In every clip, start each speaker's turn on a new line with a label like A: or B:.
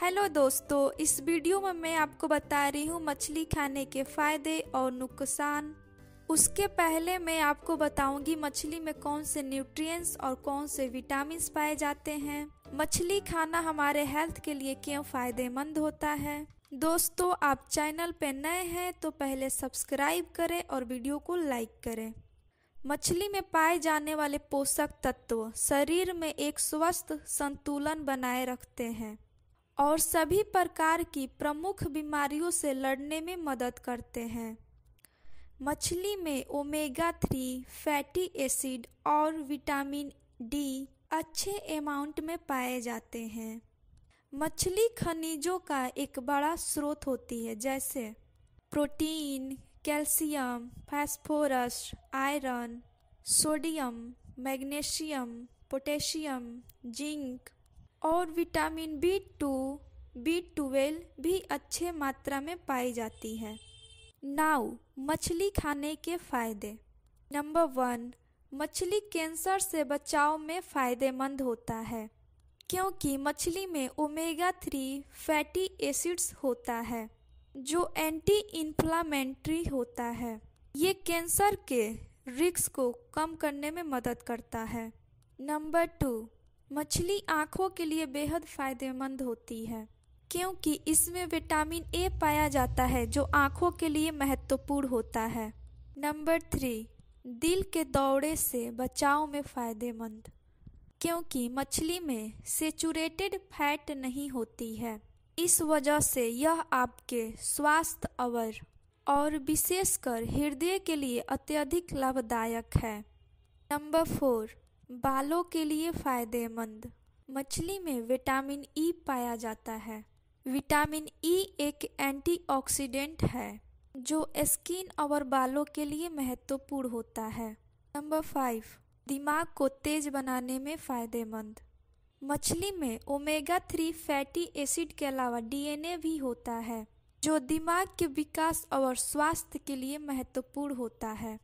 A: hello दोस्तों इस video में मैं आपको बता रही हूँ मछली खाने के फायदे और नुकसान उसके पहले मैं आपको बताऊंगी मछली में कौन से न्यूट्रिएंट्स और कौन से विटामिन पाए जाते हैं मछली खाना हमारे हेल्थ के लिए क्यों फायदेमंद होता है दोस्तों आप चैनल पर नए हैं तो पहले सब्सक्राइब करें और वीडियो को लाइक करें मछली में पाए जाने वाले पोषक तत्व शरीर में एक स्वस्थ संतुलन बनाए रखते हैं और सभी प्रकार की प्रमुख बीमारियों से लड़ने में मदद करते हैं मछली में ओमेगा थ्री फैटी एसिड और विटामिन डी अच्छे अमाउंट में पाए जाते हैं मछली खनिजों का एक बड़ा स्रोत होती है जैसे protein calcium phosphorus iron sodium magnesium potassium zinc और vitamin B two B twelve भी अच्छे मात्रा में पाई जाती है नाउ मछली खाने के फायदे नंबर वन मछली कैंसर से बचाव में फायदेमंद होता है क्योंकि मछली में ओमेगा थ्री फैटी एसिड्स होता है जो एंटी इन्फ्लामेंट्री होता है ये कैंसर के रिक्स को कम करने में मदद करता है नंबर टू मछली आँखों के लिए बेहद फायदेमंद होती है क्योंकि इसमें विटामिन ए पाया जाता है जो आँखों के लिए महत्वपूर्ण होता है नंबर थ्री दिल के दौड़े से बचाव में फायदेमंद क्योंकि मछली में सेचूरेटेड फैट नहीं होती है इस वजह से यह आपके स्वास्थ्य अवर और विशेषकर हृदय के लिए अत्यधिक लाभदायक है नंबर फोर बालों के लिए फायदेमंद मछली में विटामिन ई e पाया जाता है विटामिन ई e एक एंटीऑक्सीडेंट है जो स्किन और बालों के लिए महत्वपूर्ण होता है नंबर फाइव दिमाग को तेज बनाने में फायदेमंद मछली में ओमेगा थ्री फैटी एसिड के अलावा डीएनए भी होता है जो दिमाग के विकास और स्वास्थ्य के लिए महत्वपूर्ण होता है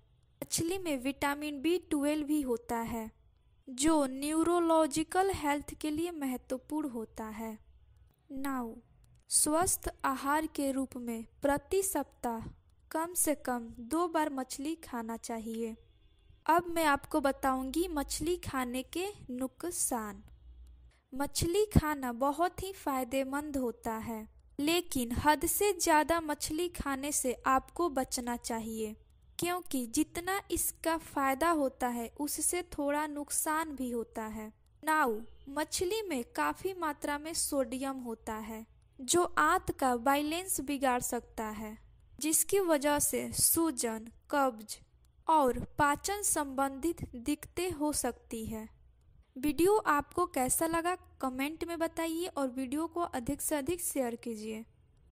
A: मछली में विटामिन बी ट्वेल्व भी होता है जो न्यूरोलॉजिकल हेल्थ के लिए महत्वपूर्ण होता है नाउ स्वस्थ आहार के रूप में प्रति सप्ताह कम से कम दो बार मछली खाना चाहिए अब मैं आपको बताऊंगी मछली खाने के नुकसान मछली खाना बहुत ही फायदेमंद होता है लेकिन हद से ज़्यादा मछली खाने से आपको बचना चाहिए क्योंकि जितना इसका फायदा होता है उससे थोड़ा नुकसान भी होता है नाउ मछली में काफी मात्रा में सोडियम होता है जो आंत का बैलेंस बिगाड़ सकता है जिसकी वजह से सूजन कब्ज और पाचन संबंधित दिक्कतें हो सकती है वीडियो आपको कैसा लगा कमेंट में बताइए और वीडियो को अधिक से अधिक शेयर कीजिए